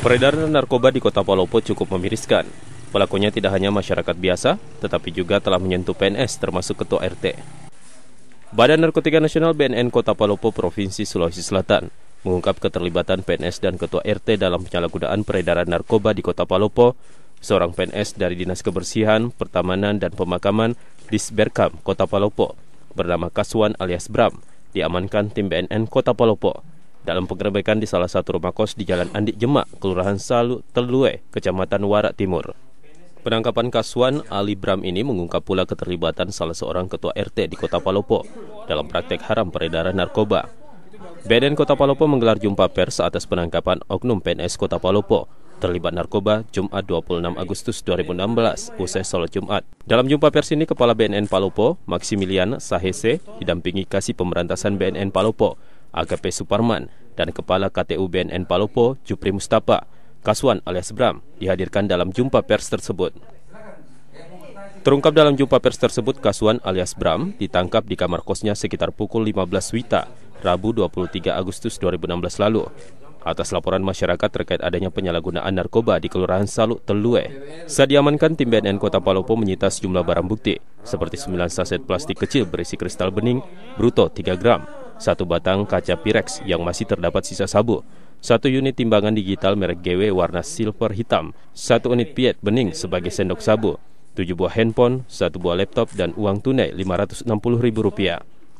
Peredaran narkoba di kota Palopo cukup memiriskan. Pelakunya tidak hanya masyarakat biasa, tetapi juga telah menyentuh PNS termasuk ketua RT. Badan Narkotika Nasional BNN Kota Palopo Provinsi Sulawesi Selatan mengungkap keterlibatan PNS dan ketua RT dalam penyalahgunaan peredaran narkoba di Kota Palopo. Seorang PNS dari Dinas Kebersihan, Pertamanan dan Pemakaman Disberkam Kota Palopo, bernama Kaswan alias Bram, diamankan tim BNN Kota Palopo dalam penggerebekan di salah satu rumah kos di Jalan Andik Jemak, Kelurahan Salu, Telue, Kecamatan Warak Timur. Penangkapan Kaswan Ali Bram ini mengungkap pula keterlibatan salah seorang ketua RT di Kota Palopo dalam praktek haram peredaran narkoba. BNN Kota Palopo menggelar jumpa pers atas penangkapan oknum PNS Kota Palopo terlibat narkoba Jumat 26 Agustus 2016 usai sholat Jumat. Dalam jumpa pers ini, Kepala BNN Palopo, Maximilian Sahese, didampingi Kasih Pemberantasan BNN Palopo, Agape Suparman dan Kepala KTU BNN Palopo Jupri Mustafa Kaswan alias Bram dihadirkan dalam jumpa pers tersebut. Terungkap dalam jumpa pers tersebut, Kaswan alias Bram ditangkap di kamar kosnya sekitar pukul 15 Wita, Rabu 23 Agustus 2016 lalu. Atas laporan masyarakat terkait adanya penyalahgunaan narkoba di Kelurahan Saluk Telue. Saat diamankan, tim BNN Kota Palopo menyita sejumlah barang bukti, seperti 9 saset plastik kecil berisi kristal bening, bruto 3 gram, satu batang kaca Pirex yang masih terdapat sisa sabu, satu unit timbangan digital merek GW warna silver hitam, satu unit piet bening sebagai sendok sabu, tujuh buah handphone, satu buah laptop, dan uang tunai Rp560.000.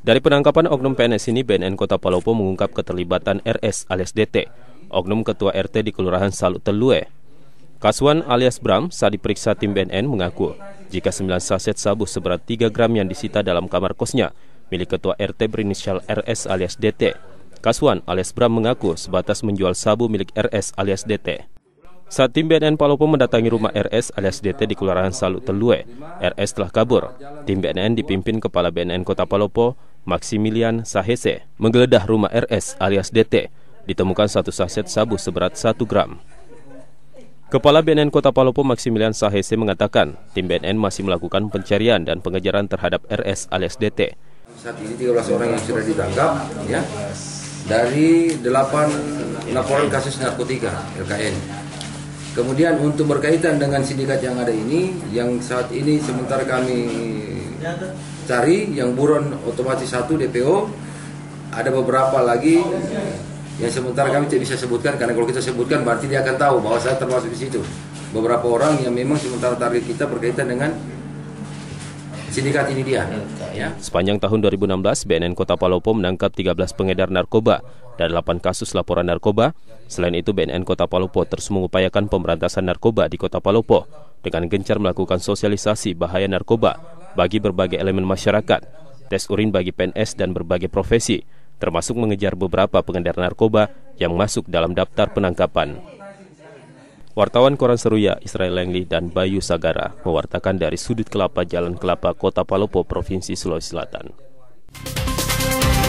Dari penangkapan oknum PNS ini, BNN Kota Palopo mengungkap keterlibatan RS alias DT, oknum ketua RT di Kelurahan Salut Telue. Kaswan alias Bram saat diperiksa tim BNN mengaku, jika 9 saset sabu seberat 3 gram yang disita dalam kamar kosnya, milik ketua RT berinisial RS alias DT. Kaswan alias Bram mengaku sebatas menjual sabu milik RS alias DT. Saat tim BNN Palopo mendatangi rumah RS alias DT di Kelurahan Salut Telue, RS telah kabur. Tim BNN dipimpin Kepala BNN Kota Palopo, Maximilian Sahese, menggeledah rumah RS alias DT. Ditemukan satu saset sabu seberat 1 gram. Kepala BNN Kota Palopo Maximilian Sahese mengatakan, tim BNN masih melakukan pencarian dan pengejaran terhadap RS alias DT saat ini 13 orang yang sudah ditangkap ya dari 8 laporan kasus narkotika LKN. Kemudian untuk berkaitan dengan sindikat yang ada ini yang saat ini sementara kami cari yang buron otomatis satu DPO ada beberapa lagi yang sementara kami tidak bisa sebutkan karena kalau kita sebutkan berarti dia akan tahu bahwa saya termasuk di situ. Beberapa orang yang memang sementara target kita berkaitan dengan sindikat ini dia. Ya. Sepanjang tahun 2016, BNN Kota Palopo menangkap 13 pengedar narkoba dan 8 kasus laporan narkoba. Selain itu, BNN Kota Palopo terus mengupayakan pemberantasan narkoba di Kota Palopo dengan gencar melakukan sosialisasi bahaya narkoba bagi berbagai elemen masyarakat, tes urin bagi PNS dan berbagai profesi, termasuk mengejar beberapa pengedar narkoba yang masuk dalam daftar penangkapan. Wartawan Koran Seruya, Israel Langley dan Bayu Sagara mewartakan dari sudut kelapa Jalan Kelapa, Kota Palopo, Provinsi Sulawesi Selatan.